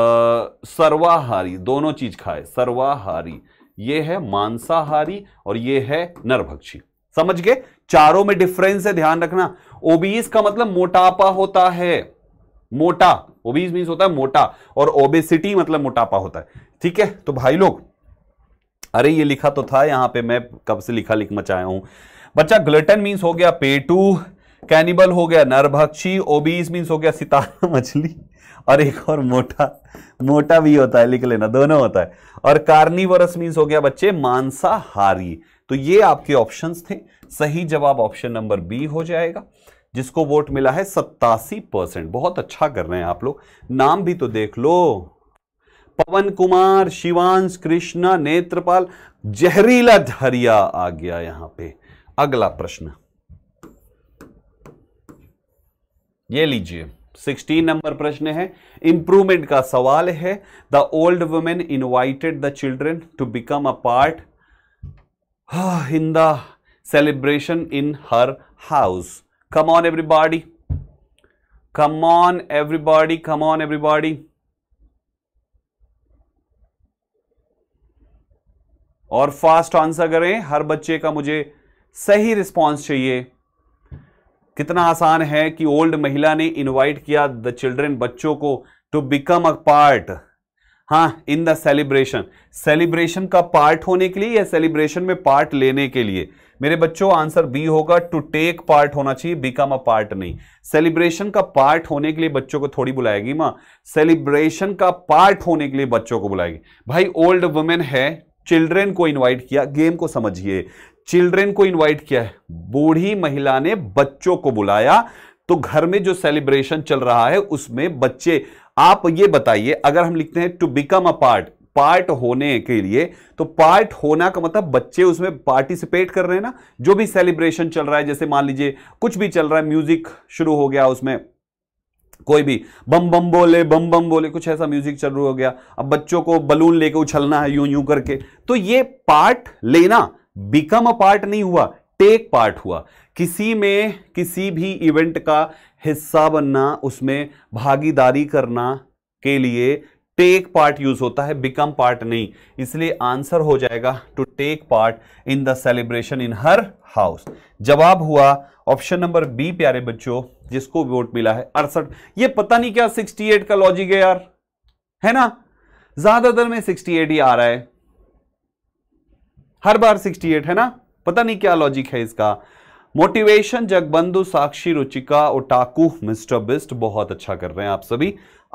Speaker 1: सर्वाहारी दोनों चीज खाए सर्वाहारी ये है मांसाहारी और ये है नरभक्षी समझ गए चारों में डिफरेंस है ध्यान रखना ओबीस का मतलब मोटापा होता है मोटा ओबीस मीन होता है मोटा और ओबेसिटी मतलब मोटापा होता है ठीक है तो भाई लोग अरे ये लिखा तो था यहां पे मैं कब से लिखा लिख मचाया हूं बच्चा ग्लटन मीन्स हो गया पेटू कैनिबल हो गया नरभक्षी ओबीस मीन्स हो गया सितारा मछली और एक और मोटा मोटा भी होता है लिख लेना दोनों होता है और कार्निवरस मीन्स हो गया बच्चे मांसाहारी तो ये आपके ऑप्शंस थे सही जवाब ऑप्शन नंबर बी हो जाएगा जिसको वोट मिला है सत्तासी परसेंट बहुत अच्छा कर रहे हैं आप लोग नाम भी तो देख लो पवन कुमार शिवांश कृष्णा नेत्रपाल जहरीला धरिया आ गया यहां पे अगला प्रश्न ये लीजिए 16 नंबर प्रश्न है इंप्रूवमेंट का सवाल है the old woman invited the children to become a part in the celebration in her house. Come on, everybody. Come on, everybody. Come on, everybody. और फास्ट आंसर करें हर बच्चे का मुझे सही रिस्पांस चाहिए कितना आसान है कि ओल्ड महिला ने इनवाइट किया द चिल्ड्रन बच्चों को टू बिकम अ पार्ट हाँ इन द सेलिब्रेशन सेलिब्रेशन का पार्ट होने के लिए या सेलिब्रेशन में पार्ट लेने के लिए मेरे बच्चों आंसर बी होगा टू टेक पार्ट होना चाहिए बिकम अ पार्ट नहीं सेलिब्रेशन का पार्ट होने के लिए बच्चों को थोड़ी बुलाएगी माँ सेलिब्रेशन का पार्ट होने के लिए बच्चों को बुलाएगी भाई ओल्ड वुमेन है चिल्ड्रेन को इन्वाइट किया गेम को समझिए चिल्ड्रेन को इन्वाइट किया है बूढ़ी महिला ने बच्चों को बुलाया तो घर में जो सेलिब्रेशन चल रहा है उसमें बच्चे आप ये बताइए अगर हम लिखते हैं to become a part part होने के लिए तो पार्ट होना का मतलब बच्चे उसमें पार्टिसिपेट कर रहे हैं ना जो भी सेलिब्रेशन चल रहा है जैसे मान लीजिए कुछ भी चल रहा है म्यूजिक शुरू हो गया उसमें कोई भी बम बम बोले बम बम बोले कुछ ऐसा म्यूजिक चल रहा हो गया अब बच्चों को बलून लेके उछलना है यूं यूं करके तो ये पार्ट लेना बिकम अ पार्ट नहीं हुआ टेक पार्ट हुआ किसी में किसी भी इवेंट का हिस्सा बनना उसमें भागीदारी करना के लिए टेक पार्ट यूज होता है बिकम पार्ट नहीं इसलिए आंसर हो जाएगा to take part in the celebration in her house जवाब हुआ ऑप्शन नंबर बी प्यारे बच्चों जिसको वोट मिला है अड़सठ ये पता नहीं क्या 68 का लॉजिक है यार है ना ज्यादातर में 68 ही आ रहा है हर बार 68 है ना पता नहीं क्या लॉजिक है इसका motivation Jagbandhu Sakshi Ruchika Otaku Mister Beast बहुत अच्छा कर रहे हैं आप सभी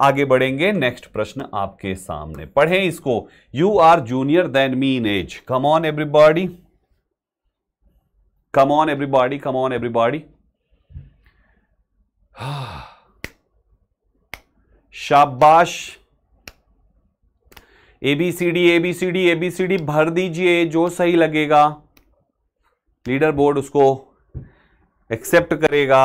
Speaker 1: आगे बढ़ेंगे नेक्स्ट प्रश्न आपके सामने पढ़ें इसको you are junior than me in age come on everybody come on everybody come on everybody शाबाश एबीसीडी एबीसीडी एबीसीडी भर दीजिए जो सही लगेगा लीडर बोर्ड उसको एक्सेप्ट करेगा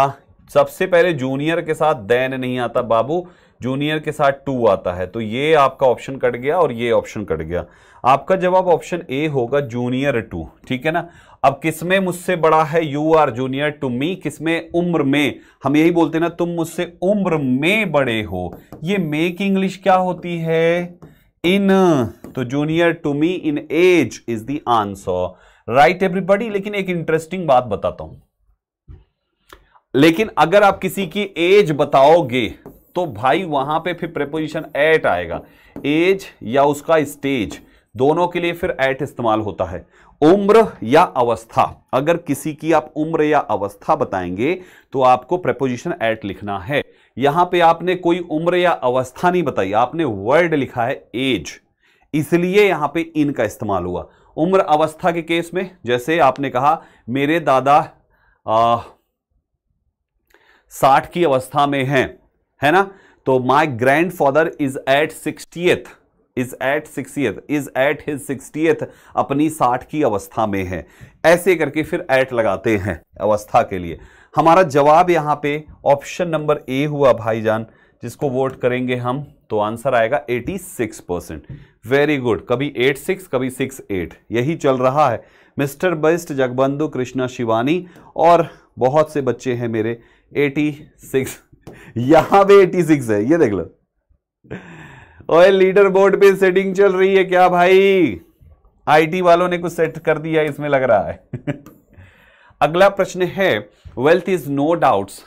Speaker 1: सबसे पहले जूनियर के साथ देन नहीं आता बाबू जूनियर के साथ टू आता है तो ये आपका ऑप्शन कट गया और ये ऑप्शन कट गया आपका जवाब ऑप्शन ए होगा जूनियर टू ठीक है ना अब किसमें मुझसे बड़ा है you are junior to me किसमें उम्र में हम यही बोलते ना तुम मुझसे उम्र में बड़े हो ये मे की इंग्लिश क्या होती है इन तो junior to me in age is the answer right everybody लेकिन एक इंटरेस्टिंग बात बताता हूं लेकिन अगर आप किसी की एज बताओगे तो भाई वहां पे फिर प्रेपोजिशन एट आएगा एज या उसका स्टेज दोनों के लिए फिर एट इस्तेमाल होता है उम्र या अवस्था अगर किसी की आप उम्र या अवस्था बताएंगे तो आपको प्रेपोजिशन एट लिखना है यहां पे आपने कोई उम्र या अवस्था नहीं बताई आपने वर्ड लिखा है एज इसलिए यहां पे इन का इस्तेमाल हुआ उम्र अवस्था के केस में जैसे आपने कहा मेरे दादा आ, साठ की अवस्था में हैं है ना तो my grandfather is at sixty is at sixtieth is at his sixtieth अपनी साठ की अवस्था में है ऐसे करके फिर एट लगाते हैं अवस्था के लिए हमारा जवाब यहाँ पे ऑप्शन नंबर ए हुआ भाईजान जिसको वोट करेंगे हम तो आंसर आएगा 86 परसेंट वेरी गुड कभी 86 कभी 68 यही चल रहा है मिस्टर बेस्ट जगबंधु कृष्णा शिवानी और बहुत से बच्चे हैं मेरे एटी सिक्स यहां पे एटी सिक्स है ये देख लो ओए लीडर बोर्ड पे सेटिंग चल रही है क्या भाई आईटी वालों ने कुछ सेट कर दिया इसमें लग रहा है अगला प्रश्न है wealth is no doubts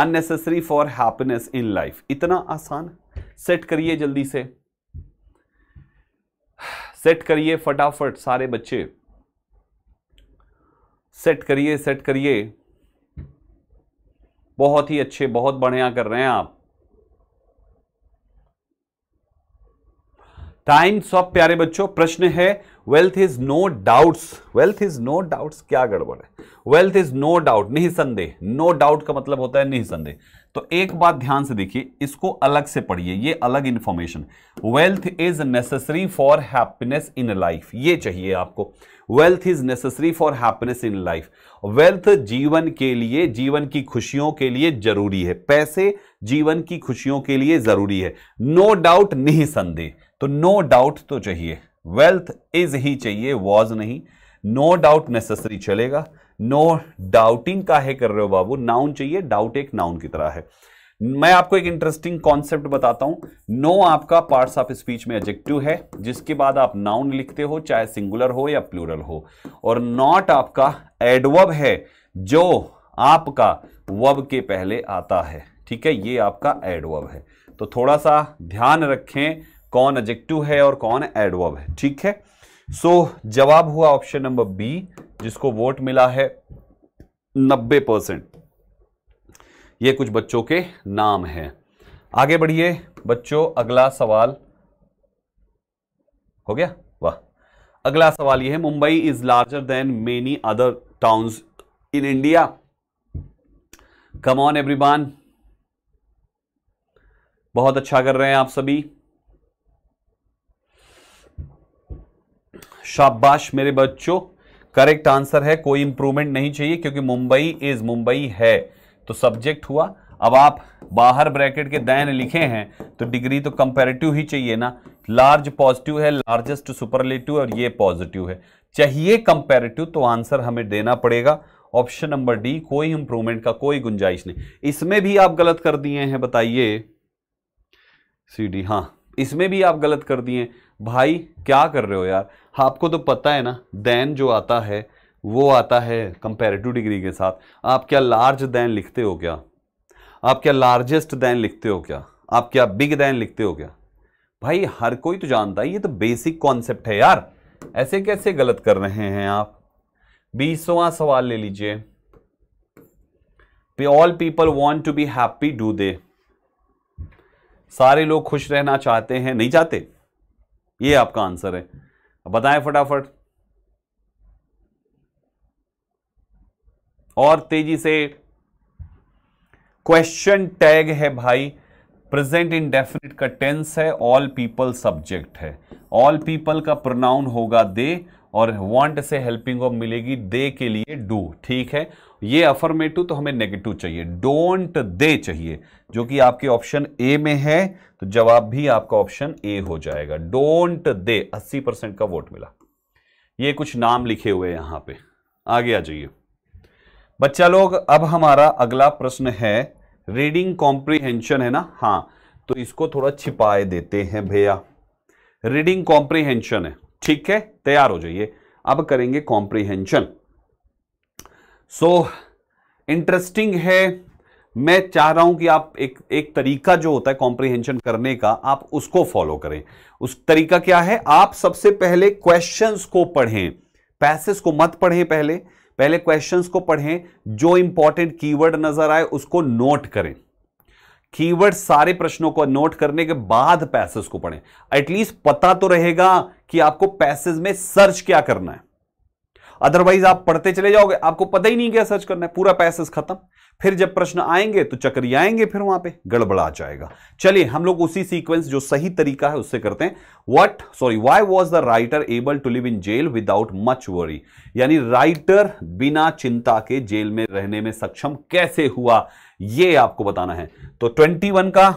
Speaker 1: unnecessary for happiness in life इतना आसान सेट करिए जल्दी से सेट करिए फटाफट सारे बच्चे सेट करिए सेट करिए बहुत ही अच्छे बहुत बढ़िया कर रहे हैं आप टाइम सब प्यारे बच्चों प्रश्न है wealth is no doubts wealth is no doubts क्या गड़बड़ है वेल्थ इज नो डाउट निसंदेह नो डाउट का मतलब होता है निसंदेह तो एक बात ध्यान से देखिए इसको अलग से पढ़िए ये अलग information wealth is necessary for happiness in life ये चाहिए आपको wealth is necessary for happiness in life wealth जीवन के लिए जीवन की खुशियों के लिए जरूरी है पैसे जीवन की खुशियों के लिए जरूरी है नो डाउट नहीं संदेह तो नो डाउट तो चाहिए वेल्थ इज ही चाहिए वॉज नहीं नो डाउट नेसेसरी चलेगा नो डाउटिंग का है कर रहे हो बाबू नाउन चाहिए डाउट एक नाउन की तरह है मैं आपको एक इंटरेस्टिंग कॉन्सेप्ट बताता हूं नो no आपका पार्ट्स ऑफ स्पीच में एजेक्टिव है जिसके बाद आप नाउन लिखते हो चाहे सिंगुलर हो या प्लूरल हो और नॉट आपका एडवब है जो आपका वब के पहले आता है ठीक है ये आपका एडवब है तो थोड़ा सा ध्यान रखें कौन एजेक्टिव है और कौन एडवब है ठीक है सो so, जवाब हुआ ऑप्शन नंबर बी जिसको वोट मिला है 90 परसेंट ये कुछ बच्चों के नाम हैं आगे बढ़िए बच्चों अगला सवाल हो गया वाह अगला सवाल यह है Mumbai is larger than many other towns in India come on everyone बहुत अच्छा कर रहे हैं आप सभी शाबाश मेरे बच्चों करेक्ट आंसर है कोई इंप्रूवमेंट नहीं चाहिए क्योंकि मुंबई इज मुंबई है तो सब्जेक्ट हुआ अब आप बाहर ब्रैकेट के दैन लिखे हैं तो डिग्री तो कंपेरेटिव ही चाहिए ना लार्ज पॉजिटिव है लार्जेस्ट सुपरलेटिव और ये पॉजिटिव है चाहिए कंपेरेटिव तो आंसर हमें देना पड़ेगा ऑप्शन नंबर डी कोई इंप्रूवमेंट का कोई गुंजाइश नहीं इसमें भी आप गलत कर दिए हैं बताइए सी डी हाँ इसमें भी आप गलत कर दिए भाई क्या कर रहे हो यार आपको तो पता है ना देन जो आता है वो आता है कंपेरेटिव डिग्री के साथ आप क्या लार्ज दैन लिखते हो क्या आप क्या लार्जेस्ट दैन लिखते हो क्या आप क्या बिग दैन लिखते हो क्या भाई हर कोई तो जानता है ये तो बेसिक कॉन्सेप्ट है यार ऐसे कैसे गलत कर रहे हैं आप बीसवा सवाल ले लीजिए all people want to be happy do they सारे लोग खुश रहना चाहते हैं नहीं चाहते ये आपका आंसर है बताएं फटाफट और तेजी से क्वेश्चन टैग है भाई प्रेजेंट इन डेफिनेट का टेंस है ऑल पीपल सब्जेक्ट है ऑल पीपल का प्रोनाउन होगा दे और वांट से हेल्पिंग ऑफ मिलेगी दे के लिए डू ठीक है ये अफर्मेटिव तो हमें नेगेटिव चाहिए डोंट दे चाहिए जो कि आपके ऑप्शन ए में है तो जवाब भी आपका ऑप्शन ए हो जाएगा डोंट दे 80 परसेंट का वोट मिला ये कुछ नाम लिखे हुए यहां पे आगे आ जाइए बच्चा लोग अब हमारा अगला प्रश्न है रीडिंग कॉम्प्रीहेंशन है ना हाँ तो इसको थोड़ा छिपाए देते हैं भैया रीडिंग कॉम्प्रीहेंशन है ठीक है तैयार हो जाइए अब करेंगे कॉम्प्रिहेंशन सो इंटरेस्टिंग है मैं चाह रहा हूं कि आप एक एक तरीका जो होता है कॉम्प्रिहेंशन करने का आप उसको फॉलो करें उस तरीका क्या है आप सबसे पहले क्वेश्चंस को पढ़ें पैसेज को मत पढ़ें पहले पहले क्वेश्चंस को पढ़ें जो इंपॉर्टेंट कीवर्ड नजर आए उसको नोट करें कीवर्ड सारे प्रश्नों को नोट करने के बाद पैसेज को पढ़ें एटलीस्ट पता तो रहेगा कि आपको पैसेज में सर्च क्या करना है अदरवाइज आप पढ़ते चले जाओगे आपको पता ही नहीं क्या सर्च करना है पूरा पैसेज खत्म फिर जब प्रश्न आएंगे तो चक्री आएंगे फिर वहां पे गड़बड़ा जाएगा चलिए हम लोग उसी सीक्वेंस जो सही तरीका है उससे करते हैं what sorry why was the writer able to live in jail without much worry यानी राइटर बिना चिंता के जेल में रहने में सक्षम कैसे हुआ ये आपको बताना है तो ट्वेंटी वन का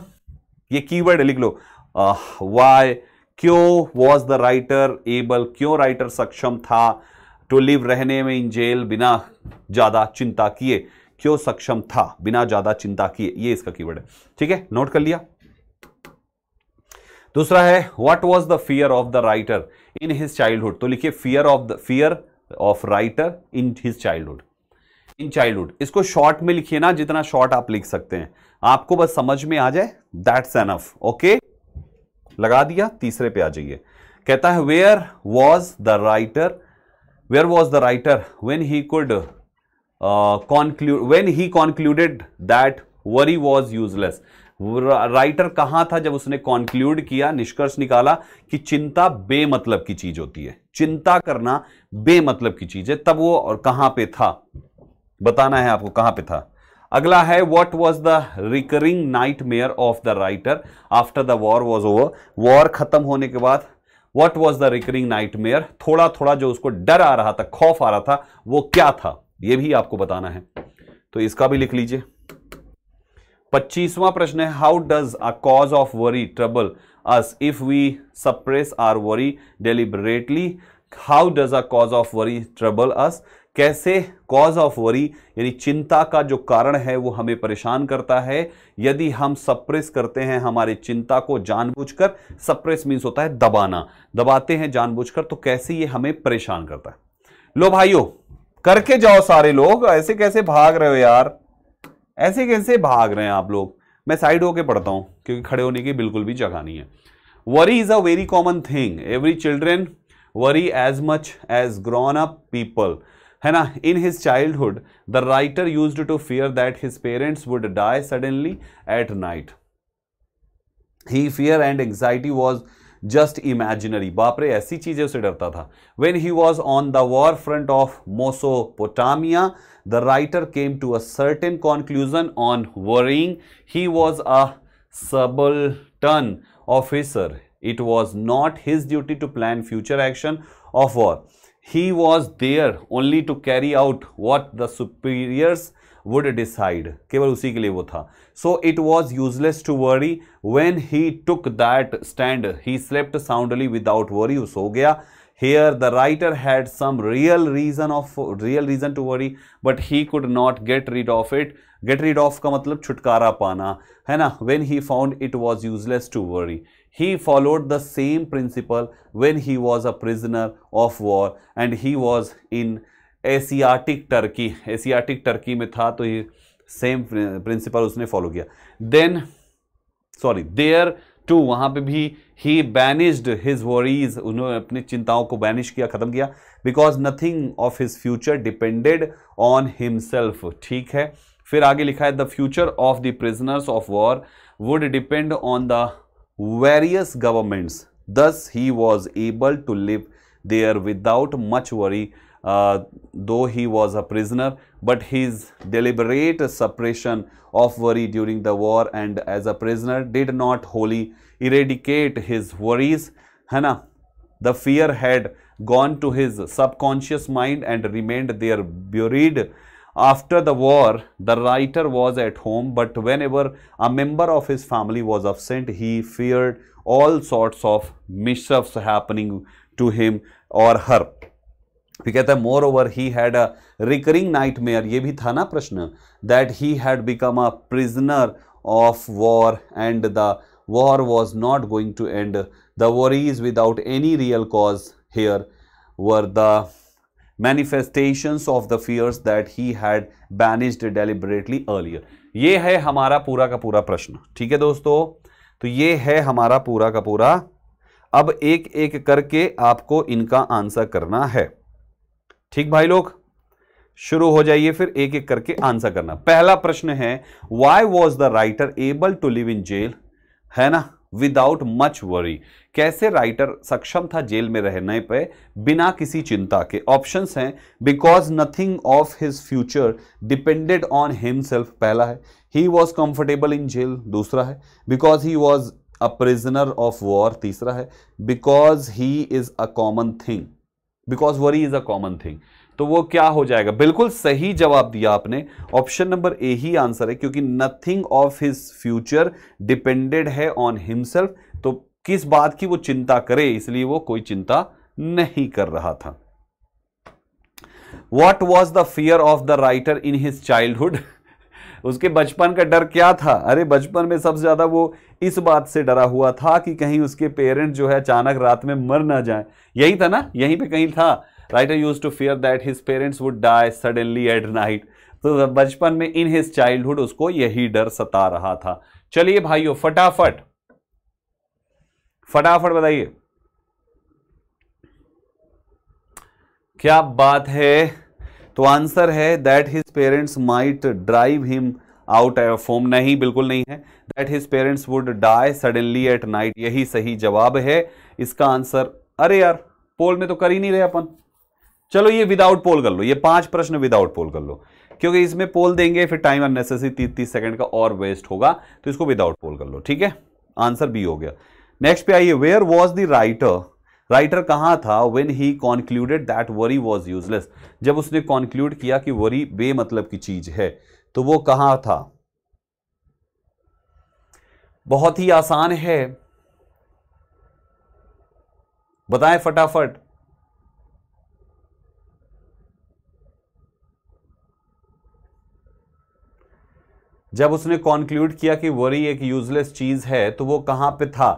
Speaker 1: ये कीवर्ड लिख लो वाई uh, क्यों वॉज द राइटर एबल क्यों राइटर सक्षम था टू लिव रहने में इन जेल बिना ज़्यादा चिंता किए क्यों सक्षम था बिना ज़्यादा चिंता किए ये इसका कीवर्ड है ठीक है नोट कर लिया दूसरा है what was the fear of the writer in his childhood तो लिखिए fear of the fear of writer in his childhood in childhood इसको शॉर्ट में लिखिए ना जितना शॉर्ट आप लिख सकते हैं आपको बस समझ में आ जाए दैट्स एनफ ओके लगा दिया तीसरे पे आ जाइए कहता है where was the writer where was the writer when he could conclude when he concluded that worry was useless writer कहां था जब उसने कॉन्क्लूड किया निष्कर्ष निकाला कि चिंता बेमतलब की चीज होती है चिंता करना बेमतलब की चीज है तब वो और कहां पे था बताना है आपको कहां पे था अगला है what was the recurring nightmare of the writer after the war was over war खत्म होने के बाद what was the recurring nightmare थोड़ा थोड़ा जो उसको डर आ रहा था खौफ आ रहा था वो क्या था ये भी आपको बताना है तो इसका भी लिख लीजिए पच्चीसवां प्रश्न है how does a cause of worry trouble us if we suppress our worry deliberately how does a cause of worry trouble us कैसे कॉज ऑफ वरी यानी चिंता का जो कारण है वो हमें परेशान करता है यदि हम सप्रेस करते हैं हमारे चिंता को जानबूझकर सप्रेस मींस होता है दबाना दबाते हैं जानबूझकर तो कैसे ये हमें परेशान करता है लो भाइयों करके जाओ सारे लोग ऐसे कैसे भाग रहे हो यार ऐसे कैसे भाग रहे हैं आप लोग मैं साइड होके पढ़ता हूं क्योंकि खड़े होने की बिल्कुल भी जगह नहीं है worry is a very common thing every children worry as much as grown up people है ना in his childhood the writer use to fear that his parents would die suddenly at night he fear and anxiety was just imaginary बापरे ऐसी चीजें उसे डरता था when he was on the war front of Mesopotamia the writer came to a certain conclusion on worrying he was a subaltern officer it was not his duty to plan future action of war he was there only to carry out what the superiors would decide केवल उसी के लिए वो था so it was useless to worry when he took that stand he slept soundly without worry वो सो गया here the writer had some real reason of real reason to worry but he could not get rid of it get rid of का मतलब छुटकारा पाना है ना when he found it was useless to worry He followed the same principle when he was a prisoner of war and he was in Asiatic Turkey. Asiatic Turkey में था तो ये सेम प्रिंसिपल उसने फॉलो किया then sorry there too वहाँ पे भी ही banished his worries उन्होंने अपनी चिंताओं को बैनिश किया ख़त्म किया because nothing of his future depended on himself ठीक है फिर आगे लिखा है the future of the prisoners of war would depend on the various governments. Thus, he was able to live there without much worry, uh, though he was a prisoner. But his deliberate suppression of worry during the war and as a prisoner did not wholly eradicate his worries. Hana, the fear had gone to his subconscious mind and remained there buried after the war, the writer was at home, but whenever a member of his family was absent, he feared all sorts of mischiefs happening to him or her. फिर कहता है moreover he had a recurring nightmare ये भी था ना प्रश्न that he had become a prisoner of war and the war was not going to end the war is without any real cause here were the manifestations of the fears that he had banished deliberately earlier ये है हमारा पूरा का पूरा प्रश्न ठीक है दोस्तों तो ये है हमारा पूरा का पूरा अब एक एक करके आपको इनका आंसर करना है ठीक भाई लोग शुरू हो जाइए फिर एक एक करके आंसर करना पहला प्रश्न है why was the writer able to live in jail है ना विदाउट मच वरी कैसे राइटर सक्षम था जेल में रहने पे बिना किसी चिंता के ऑप्शंस हैं because nothing of his future depended on himself पहला है he was comfortable in jail दूसरा है because he was a prisoner of war तीसरा है because he is a common thing because worry is a common thing तो वो क्या हो जाएगा बिल्कुल सही जवाब दिया आपने ऑप्शन नंबर ए ही आंसर है क्योंकि nothing of his future depended है ऑन हिमसेल्फ तो किस बात की वो चिंता करे इसलिए वो कोई चिंता नहीं कर रहा था what was the fear of the writer in his childhood उसके बचपन का डर क्या था अरे बचपन में सबसे ज़्यादा वो इस बात से डरा हुआ था कि कहीं उसके पेरेंट्स जो है अचानक रात में मर ना जाए यही था ना यहीं पे कहीं था writer use to fear that his parents would die suddenly at night तो बचपन में इन हिज चाइल्डहुड उसको यही डर सता रहा था चलिए भाइयों फटाफट फटाफट बताइए क्या बात है तो आंसर है that his parents might drive him out of home नहीं बिल्कुल नहीं है that his parents would die suddenly at night यही सही जवाब है इसका आंसर अरे यार पोल में तो कर ही नहीं रहे अपन चलो ये विदाउट पोल कर लो ये पांच प्रश्न विदाउट पोल कर लो क्योंकि इसमें पोल देंगे फिर टाइम अननेसेसरी तीस तीस सेकंड का और वेस्ट होगा तो इसको विदाउट पोल कर लो ठीक है आंसर बी हो गया नेक्स्ट पे आइए where was the writer writer कहाँ था when he concluded that worry was useless जब उसने कॉन्क्लूड किया कि वरी बेमतलब की चीज है तो वो कहाँ था बहुत ही आसान है बताएं फटाफट जब उसने कॉन्क्लूड किया कि वरी एक यूजलेस चीज है तो वो कहां पे था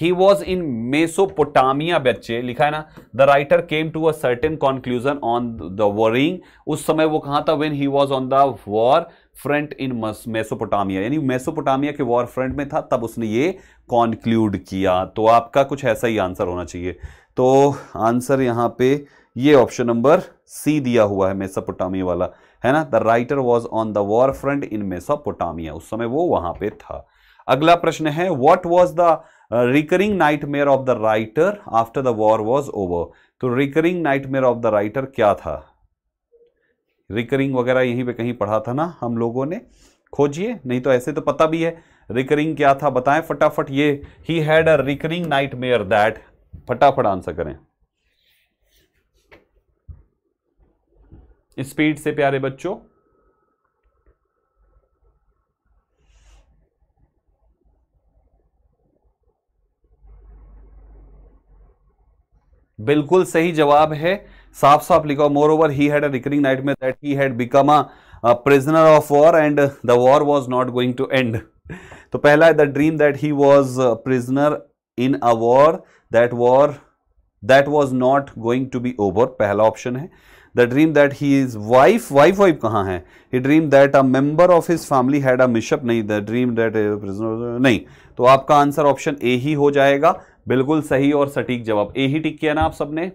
Speaker 1: ही वॉज इन मेसोपोटामिया बच्चे लिखा है ना the writer came to a certain conclusion on the worrying उस समय वो कहा था when he was on the war front in Mesopotamia यानी मेसोपोटामिया के वॉर फ्रंट में था तब उसने ये कॉन्क्लूड किया तो आपका कुछ ऐसा ही आंसर होना चाहिए तो आंसर यहाँ पे ये ऑप्शन नंबर सी दिया हुआ है मेसोपोटामिया वाला है ना the writer was on the war front in Mesopotamia उस समय वो वहां पे था अगला प्रश्न है what was the recurring nightmare of the writer after the war was over तो recurring nightmare of the writer क्या था रिकरिंग वगैरह यहीं पे कहीं पढ़ा था ना हम लोगों ने खोजिए नहीं तो ऐसे तो पता भी है रिकरिंग क्या था बताएं फटाफट ये he had a recurring nightmare that फटाफट आंसर करें स्पीड से प्यारे बच्चों बिल्कुल सही जवाब है साफ साफ लिखा moreover he had a recurring nightmare that he had become a prisoner of war and the war was not going to end तो पहला है the dream that he was prisoner in a war that war that was not going to be over पहला option है the dream that he is wife wife wife कहाँ है he dream that a member of his family had a mishap नहीं the dream that नहीं तो आपका answer option A ही हो जाएगा बिल्कुल सही और सटीक जवाब ए ही टिक किया ना आप सबने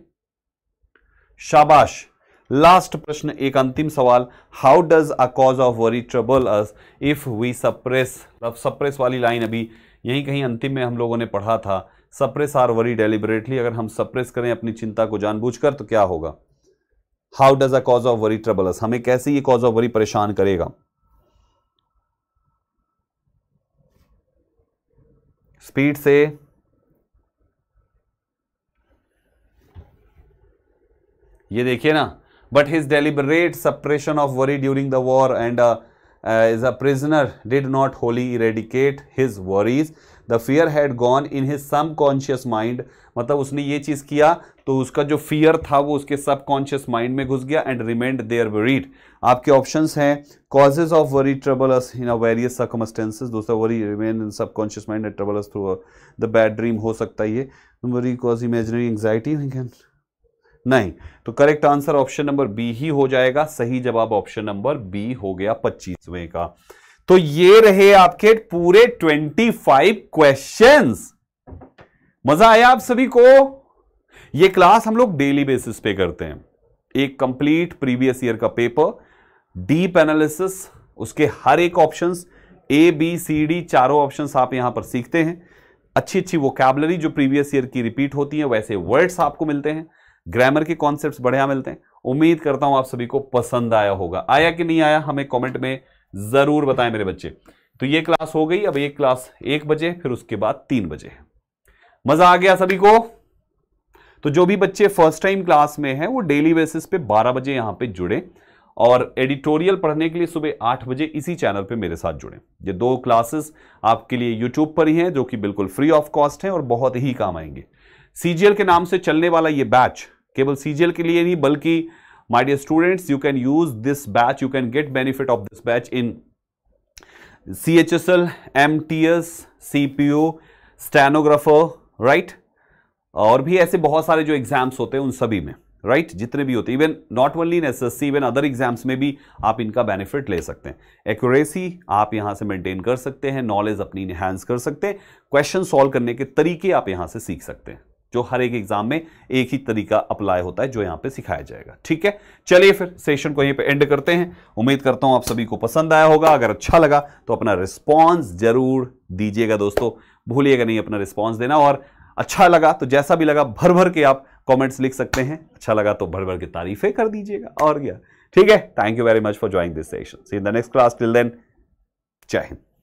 Speaker 1: शाबाश लास्ट प्रश्न एक अंतिम सवाल how does a cause of worry trouble us if we suppress suppress वाली लाइन अभी यही कहीं अंतिम में हम लोगों ने पढ़ा था सप्रेस आर वरी डेलिबरेटली अगर हम सप्रेस करें अपनी चिंता को जानबूझकर तो क्या होगा how does a cause of worry trouble us हमें कैसे ये कॉज ऑफ वरी परेशान करेगा स्पीड से ये देखिए ना but his deliberate suppression of worry during the war and is a prisoner did not wholly eradicate his worries the fear had gone in his subconscious mind मतलब उसने ये चीज़ किया तो उसका जो फियर था वो उसके सब कॉन्शियस माइंड में घुस गया एंड रिमेंड देयर वरीड आपके ऑप्शंस हैं causes of worry troubles in a various circumstances दूसरा worry remain in subconscious mind and trouble through the bad dream हो सकता है ये वरी कॉज इमेजनरी एंगजाइटी नहीं तो correct answer option number B ही हो जाएगा सही जवाब ऑप्शन नंबर बी हो गया पच्चीसवें का तो ये रहे आपके पूरे 25 क्वेश्चंस मजा आया आप सभी को ये क्लास हम लोग डेली बेसिस पे करते हैं एक कंप्लीट प्रीवियस ईयर का पेपर डीप एनालिसिस उसके हर एक options A B C D चारों ऑप्शंस आप यहां पर सीखते हैं अच्छी अच्छी वोकेबलरी जो प्रीवियस ईयर की रिपीट होती है वैसे वर्ड्स आपको मिलते हैं ग्रामर के कॉन्सेप्ट बढ़िया मिलते हैं उम्मीद करता हूं आप सभी को पसंद आया होगा आया कि नहीं आया हमें कॉमेंट में जरूर बताएं मेरे बच्चे तो ये क्लास हो गई अब ये क्लास एक बजे फिर उसके बाद तीन बजे मजा आ गया सभी को तो जो भी बच्चे फर्स्ट टाइम क्लास में हैं वो डेली बेसिस पे 12 बजे यहां पे जुड़े और एडिटोरियल पढ़ने के लिए सुबह 8 बजे इसी चैनल पे मेरे साथ जुड़े ये दो क्लासेस आपके लिए यूट्यूब पर ही हैं जो कि बिल्कुल फ्री ऑफ कॉस्ट हैं और बहुत ही काम आएंगे सीजीएल के नाम से चलने वाला ये बैच केवल सीजीएल के लिए नहीं बल्कि my dear students you can use this batch you can get benefit of this batch in chsl mts CPO stenographer right और भी ऐसे बहुत सारे जो एग्जाम्स होते हैं उन सभी में राइट right? जितने भी होते हैं even not only in SSC even other exams में भी आप इनका बेनिफिट ले सकते हैं एक्यूरेसी आप यहां से मेंटेन कर सकते हैं नॉलेज अपनी इनहेंस कर सकते हैं क्वेश्चन सॉल्व करने के तरीके आप यहां से सीख सकते हैं जो हर एक एग्जाम में एक ही तरीका अप्लाई होता है जो यहां पे सिखाया जाएगा ठीक है चलिए फिर सेशन को यहीं पे एंड करते हैं उम्मीद करता हूं आप सभी को पसंद आया होगा अगर अच्छा लगा तो अपना रिस्पॉन्स जरूर दीजिएगा दोस्तों भूलिएगा नहीं अपना रिस्पॉन्स देना और अच्छा लगा तो जैसा भी लगा भर भर के आप कॉमेंट्स लिख सकते हैं अच्छा लगा तो भर भर के तारीफें कर दीजिएगा और क्या ठीक है thank you very much for joining this session see in the next class till then जय हिंद